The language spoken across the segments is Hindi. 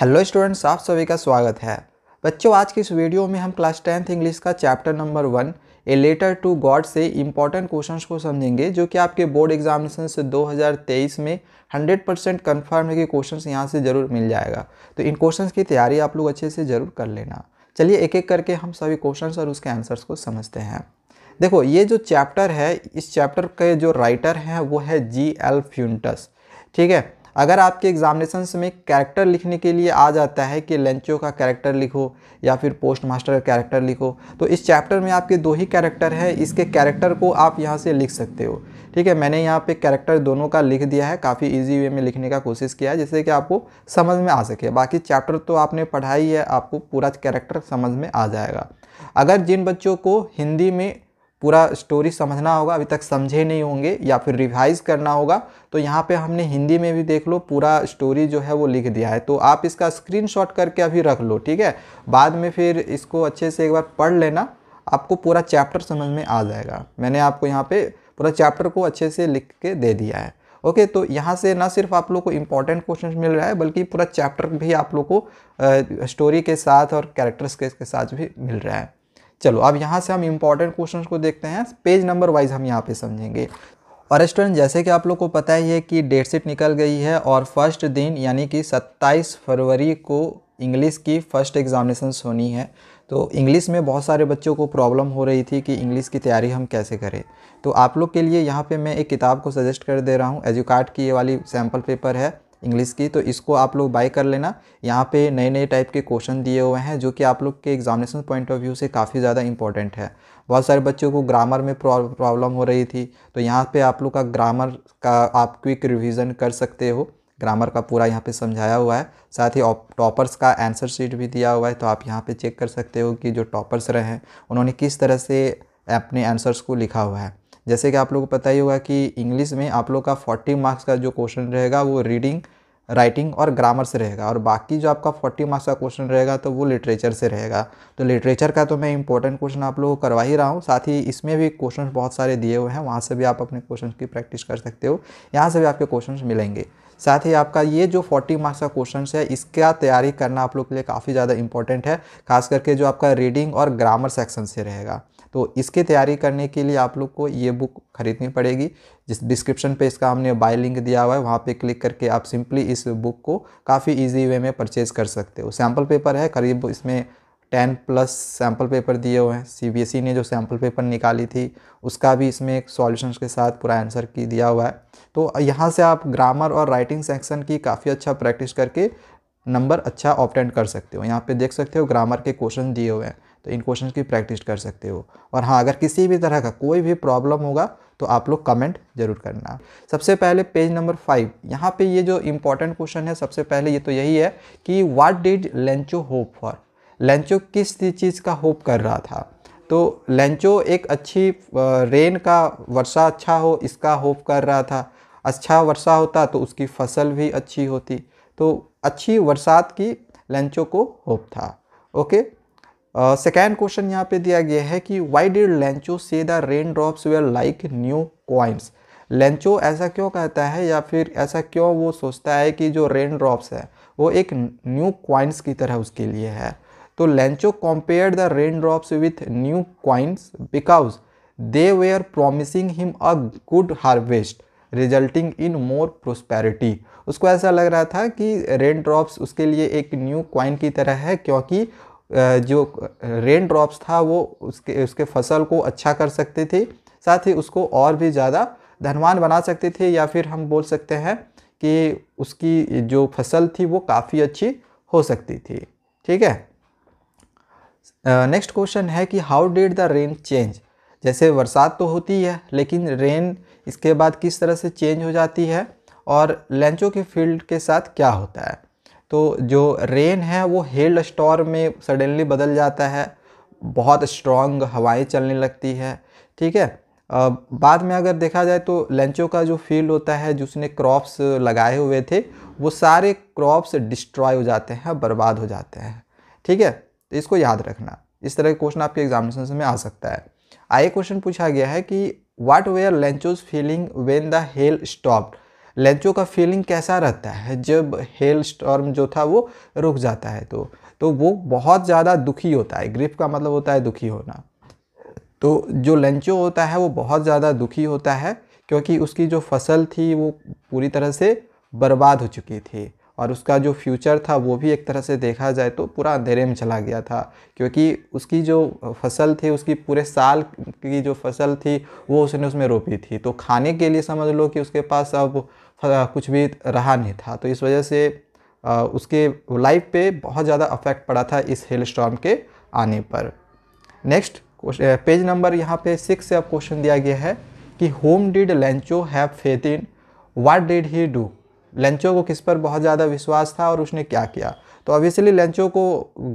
हेलो स्टूडेंट्स आप सभी का स्वागत है बच्चों आज की इस वीडियो में हम क्लास टेंथ इंग्लिश का chapter number one a letter to God से इम्पॉर्टेंट क्वेश्चंस को समझेंगे जो कि आपके बोर्ड एग्जामिनेशन से 2023 में 100 परसेंट कन्फर्म है कि क्वेश्चंस यहां से ज़रूर मिल जाएगा तो इन क्वेश्चंस की तैयारी आप लोग अच्छे से ज़रूर कर लेना चलिए एक एक करके हम सभी क्वेश्चन और उसके आंसर्स को समझते हैं देखो ये जो चैप्टर है इस चैप्टर के जो राइटर हैं वो है जी एल फ्यूनटस ठीक है अगर आपके एग्जामिनेशंस में कैरेक्टर लिखने के लिए आ जाता है कि लंचो का कैरेक्टर लिखो या फिर पोस्ट मास्टर का कैरेक्टर लिखो तो इस चैप्टर में आपके दो ही कैरेक्टर हैं इसके कैरेक्टर को आप यहाँ से लिख सकते हो ठीक है मैंने यहाँ पे कैरेक्टर दोनों का लिख दिया है काफ़ी इजी वे में लिखने का कोशिश किया है जिससे कि आपको समझ में आ सके बाकी चैप्टर तो आपने पढ़ा ही है आपको पूरा कैरेक्टर समझ में आ जाएगा अगर जिन बच्चों को हिंदी में पूरा स्टोरी समझना होगा अभी तक समझे नहीं होंगे या फिर रिवाइज करना होगा तो यहाँ पे हमने हिंदी में भी देख लो पूरा स्टोरी जो है वो लिख दिया है तो आप इसका स्क्रीनशॉट करके अभी रख लो ठीक है बाद में फिर इसको अच्छे से एक बार पढ़ लेना आपको पूरा चैप्टर समझ में आ जाएगा मैंने आपको यहाँ पर पूरा चैप्टर को अच्छे से लिख के दे दिया है ओके तो यहाँ से ना सिर्फ आप लोग को इम्पॉर्टेंट क्वेश्चन मिल रहा है बल्कि पूरा चैप्टर भी आप लोग को स्टोरी के साथ और कैरेक्टर्स के साथ भी मिल रहा है चलो अब यहाँ से हम इम्पॉर्टेंट क्वेश्चन को देखते हैं पेज नंबर वाइज हम यहाँ पे समझेंगे और स्टूडेंट जैसे कि आप लोग को पता ही है कि डेट शीट निकल गई है और फर्स्ट दिन यानी कि 27 फरवरी को इंग्लिश की फ़र्स्ट एग्ज़ामिनेशन होनी है तो इंग्लिश में बहुत सारे बच्चों को प्रॉब्लम हो रही थी कि इंग्लिश की तैयारी हम कैसे करें तो आप लोग के लिए यहाँ पे मैं एक किताब को सजेस्ट कर दे रहा हूँ एजुकार्ट की ये वाली सैम्पल पेपर है इंग्लिश की तो इसको आप लोग बाई कर लेना यहाँ पे नए नए टाइप के क्वेश्चन दिए हुए हैं जो कि आप लोग के एग्जामिनेशन पॉइंट ऑफ व्यू से काफ़ी ज़्यादा इंपॉर्टेंट है बहुत सारे बच्चों को ग्रामर में प्रॉब्लम हो रही थी तो यहाँ पे आप लोग का ग्रामर का आप क्विक रिविज़न कर सकते हो ग्रामर का पूरा यहाँ पे समझाया हुआ है साथ ही टॉपर्स का आंसर शीट भी दिया हुआ है तो आप यहाँ पे चेक कर सकते हो कि जो टॉपर्स रहे हैं उन्होंने किस तरह से अपने आंसर्स को लिखा हुआ है जैसे कि आप लोगों को पता ही होगा कि इंग्लिश में आप लोग का फोर्टी मार्क्स का जो क्वेश्चन रहेगा वो रीडिंग राइटिंग और ग्रामर से रहेगा और बाकी जो आपका फोर्टी मार्क्स का क्वेश्चन रहेगा तो वो लिटरेचर से रहेगा तो लिटरेचर का तो मैं इंपॉर्टेंट क्वेश्चन आप लोगों को करवा ही रहा हूँ साथ ही इसमें भी क्वेश्चन बहुत सारे दिए हुए हैं वहाँ से भी आप अपने क्वेश्चन की प्रैक्टिस कर सकते हो यहाँ से भी आपके क्वेश्चन मिलेंगे साथ ही आपका ये जो 40 मार्क्स का क्वेश्चन है इसका तैयारी करना आप लोग के लिए काफ़ी ज़्यादा इंपॉर्टेंट है खास करके जो आपका रीडिंग और ग्रामर सेक्शन से रहेगा तो इसकी तैयारी करने के लिए आप लोग को ये बुक खरीदनी पड़ेगी जिस डिस्क्रिप्शन पे इसका हमने बाय लिंक दिया हुआ है वहाँ पे क्लिक करके आप सिंपली इस बुक को काफ़ी इजी वे में परचेज़ कर सकते हो सैम्पल पेपर है करीब इसमें टेन प्लस सैम्पल पेपर दिए हुए हैं सीबीएसई ने जो सैम्पल पेपर निकाली थी उसका भी इसमें एक सॉल्यूशन के साथ पूरा आंसर की दिया हुआ है तो यहाँ से आप ग्रामर और राइटिंग सेक्शन की काफ़ी अच्छा प्रैक्टिस करके नंबर अच्छा ऑप्टेंट कर सकते हो यहाँ पे देख सकते हो ग्रामर के क्वेश्चन दिए हुए हैं तो इन क्वेश्चन की प्रैक्टिस कर सकते हो और हाँ अगर किसी भी तरह का कोई भी प्रॉब्लम होगा तो आप लोग कमेंट जरूर करना सबसे पहले पेज नंबर फाइव यहाँ पे ये जो इम्पोर्टेंट क्वेश्चन है सबसे पहले ये तो यही है कि what did Lencho hope for Lencho किस चीज़ का होप कर रहा था तो लेंचो एक अच्छी रेन का वर्षा अच्छा हो इसका होप कर रहा था अच्छा वर्षा होता तो उसकी फसल भी अच्छी होती तो अच्छी बरसात की लेंचो को होप था ओके सेकेंड क्वेश्चन यहाँ पे दिया गया है कि why did Lencho say the rain drops were like new coins Lencho ऐसा क्यों कहता है या फिर ऐसा क्यों वो सोचता है कि जो रेन ड्रॉप्स है वो एक न्यू क्वाइंस की तरह उसके लिए है तो Lencho compare the rain drops with new coins because they were promising him a good harvest resulting in more prosperity उसको ऐसा लग रहा था कि रेन ड्रॉप्स उसके लिए एक न्यू क्वाइन की तरह है क्योंकि जो रेन ड्रॉप्स था वो उसके उसके फसल को अच्छा कर सकते थे साथ ही उसको और भी ज़्यादा धनवान बना सकते थे या फिर हम बोल सकते हैं कि उसकी जो फसल थी वो काफ़ी अच्छी हो सकती थी ठीक है नेक्स्ट क्वेश्चन है कि how did the rain change जैसे बरसात तो होती है लेकिन रेन इसके बाद किस तरह से चेंज हो जाती है और लेंचो के फील्ड के साथ क्या होता है तो जो रेन है वो हेल स्टोर में सडनली बदल जाता है बहुत स्ट्रॉन्ग हवाएं चलने लगती है ठीक है बाद में अगर देखा जाए तो लंचों का जो फील्ड होता है जिसने क्रॉप्स लगाए हुए थे वो सारे क्रॉप्स डिस्ट्रॉय हो जाते हैं बर्बाद हो जाते हैं ठीक है तो इसको याद रखना इस तरह के क्वेश्चन आपके एग्जामिनेशन में आ सकता है आई क्वेश्चन पूछा गया है कि what were Lencho's feeling when the hail stopped Lencho का फीलिंग कैसा रहता है जब हेल स्टॉर्म जो था वो रुक जाता है तो तो वो बहुत ज़्यादा दुखी होता है ग्रिप का मतलब होता है दुखी होना तो जो लेंचो होता है वो बहुत ज़्यादा दुखी होता है क्योंकि उसकी जो फसल थी वो पूरी तरह से बर्बाद हो चुकी थी और उसका जो फ्यूचर था वो भी एक तरह से देखा जाए तो पूरा अंधेरे में चला गया था क्योंकि उसकी जो फसल थी उसकी पूरे साल की जो फसल थी वो उसने उसमें रोपी थी तो खाने के लिए समझ लो कि उसके पास अब कुछ भी रहा नहीं था तो इस वजह से उसके लाइफ पे बहुत ज़्यादा अफेक्ट पड़ा था इस हेल स्टॉर्म के आने पर नेक्स्ट पेज नंबर यहाँ पे सिक्स से अब क्वेश्चन दिया गया है कि how did Lencho have faith in what did he do Lencho को किस पर बहुत ज़्यादा विश्वास था और उसने क्या किया तो ऑब्वियसली लेंचो को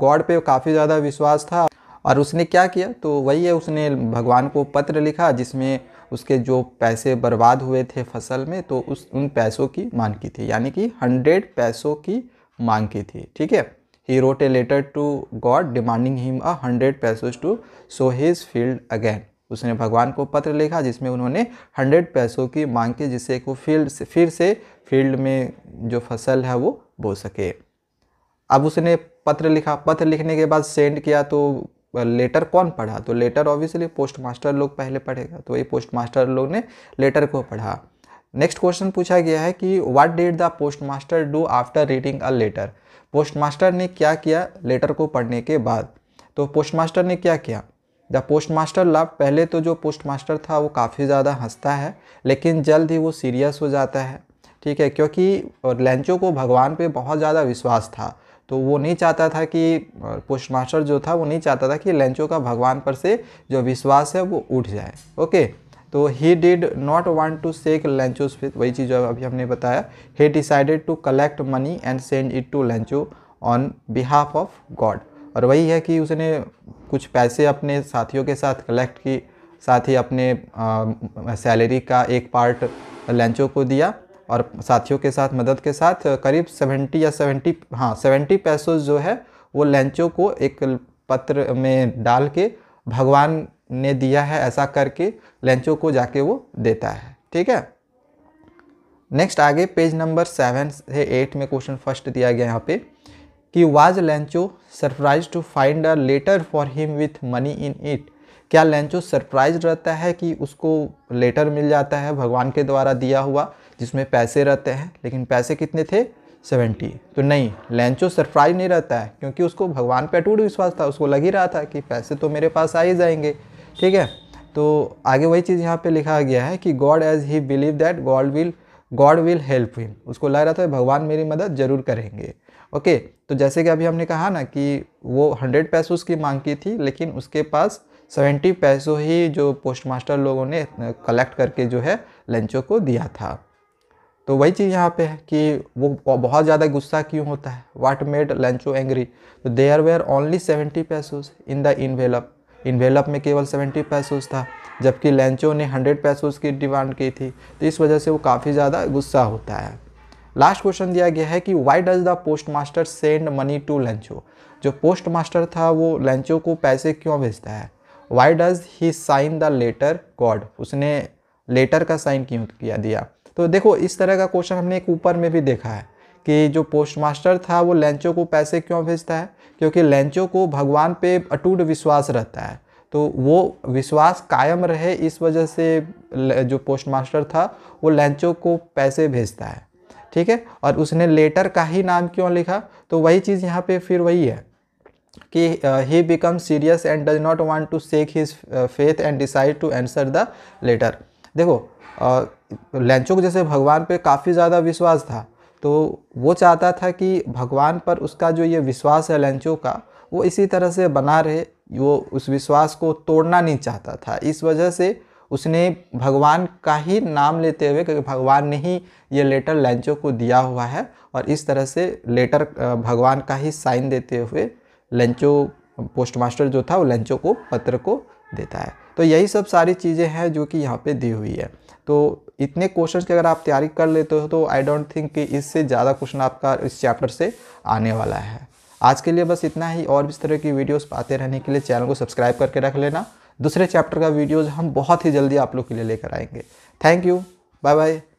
गॉड पे काफ़ी ज़्यादा विश्वास था और उसने क्या किया तो वही है उसने भगवान को पत्र लिखा जिसमें उसके जो पैसे बर्बाद हुए थे फसल में तो उस उन पैसों की मांग की थी यानी कि हंड्रेड पैसों की मांग की थी ठीक है he wrote a letter to God demanding him a hundred pesos to sow his field again उसने भगवान को पत्र लिखा जिसमें उन्होंने हंड्रेड पैसों की मांग की जिससे को फील्ड से फिर से फील्ड में जो फसल है वो बो सके अब उसने पत्र लिखा पत्र लिखने के बाद सेंड किया तो लेटर कौन पढ़ा तो लेटर ऑब्वियसली पोस्ट मास्टर लोग पहले पढ़ेगा तो वही पोस्ट मास्टर लोग ने लेटर को पढ़ा नेक्स्ट क्वेश्चन पूछा गया है कि what did the postmaster do after reading a letter postmaster ने क्या किया लेटर को पढ़ने के बाद तो पोस्ट मास्टर ने क्या किया द पोस्ट मास्टर लाभ पहले तो जो पोस्ट मास्टर था वो काफ़ी ज़्यादा हंसता है लेकिन जल्द ही वो सीरियस हो जाता है ठीक है क्योंकि लैंचो को भगवान पे बहुत ज़्यादा विश्वास था तो वो नहीं चाहता था कि पोस्ट मास्टर जो था वो नहीं चाहता था कि लेंचो का भगवान पर से जो विश्वास है वो उठ जाए ओके तो he did not want to shake Lencho वही चीज़ जो अभी हमने बताया he decided to collect money and send it to Lencho on behalf of God और वही है कि उसने कुछ पैसे अपने साथियों के साथ कलेक्ट की साथ ही अपने सैलरी का एक पार्ट लेंचो को दिया और साथियों के साथ मदद के साथ करीब सेवेंटी या सेवेंटी हाँ सेवेंटी पैसों जो है वो लंचों को एक पत्र में डाल के भगवान ने दिया है ऐसा करके लंचों को जाके वो देता है ठीक है नेक्स्ट आगे पेज नंबर सेवन से एट में क्वेश्चन फर्स्ट दिया गया यहाँ पे कि was Lencho surprise to find a letter for him with money in it क्या लेंचो सरप्राइज रहता है कि उसको लेटर मिल जाता है भगवान के द्वारा दिया हुआ जिसमें पैसे रहते हैं लेकिन पैसे कितने थे सेवेंटी तो नहीं लेंचो सरप्राइज नहीं रहता है क्योंकि उसको भगवान पे अटूट विश्वास था उसको लग ही रहा था कि पैसे तो मेरे पास आ ही जाएंगे ठीक है तो आगे वही चीज़ यहाँ पे लिखा गया है कि God as he believe that God will God will help him उसको लग रहा था भगवान मेरी मदद ज़रूर करेंगे ओके तो जैसे कि अभी हमने कहा ना कि वो हंड्रेड पैसों की मांग की थी लेकिन उसके पास सेवेंटी पैसों ही जो पोस्ट मास्टर लोगों ने कलेक्ट करके जो है लंचों को दिया था तो वही चीज़ यहाँ पे है कि वो बहुत ज़्यादा गुस्सा क्यों होता है वाट मेड लंचो एंग्री तो they are were only seventy pesos in the envelope envelope में केवल सेवेंटी पैसोज था जबकि लंचो ने हंड्रेड पैसोज की डिमांड की थी तो इस वजह से वो काफ़ी ज़्यादा गुस्सा होता है लास्ट क्वेश्चन दिया गया है कि why does the postmaster send money to Lencho जो पोस्ट मास्टर था वो लंचो को पैसे क्यों भेजता है why does he sign the letter God उसने लेटर का साइन क्यों किया दिया तो देखो इस तरह का क्वेश्चन हमने एक ऊपर में भी देखा है कि जो पोस्ट मास्टर था वो लैंचो को पैसे क्यों भेजता है क्योंकि लैंचो को भगवान पे अटूट विश्वास रहता है तो वो विश्वास कायम रहे इस वजह से जो पोस्ट मास्टर था वो लेंचो को पैसे भेजता है ठीक है और उसने लेटर का ही नाम क्यों लिखा तो वही चीज़ यहाँ पे फिर वही है कि he become serious and does not want to shake his faith and decide to answer the letter देखो लैंचो को जैसे भगवान पे काफ़ी ज़्यादा विश्वास था तो वो चाहता था कि भगवान पर उसका जो ये विश्वास है लैंचो का वो इसी तरह से बना रहे वो उस विश्वास को तोड़ना नहीं चाहता था इस वजह से उसने भगवान का ही नाम लेते हुए क्योंकि भगवान ने ही ये लेटर लैंचो को दिया हुआ है और इस तरह से लेटर भगवान का ही साइन देते हुए लंचो पोस्ट मास्टर जो था वो लंचो को पत्र को देता है तो यही सब सारी चीज़ें हैं जो कि यहाँ पे दी हुई है तो इतने क्वेश्चन की अगर आप तैयारी कर लेते हो तो आई डोंट थिंक कि इससे ज़्यादा क्वेश्चन आपका इस चैप्टर से आने वाला है आज के लिए बस इतना ही और इस तरह की वीडियोज़ पाते रहने के लिए चैनल को सब्सक्राइब करके रख लेना दूसरे चैप्टर का वीडियोज़ हम बहुत ही जल्दी आप लोग के लिए लेकर आएंगे थैंक यू बाय बाय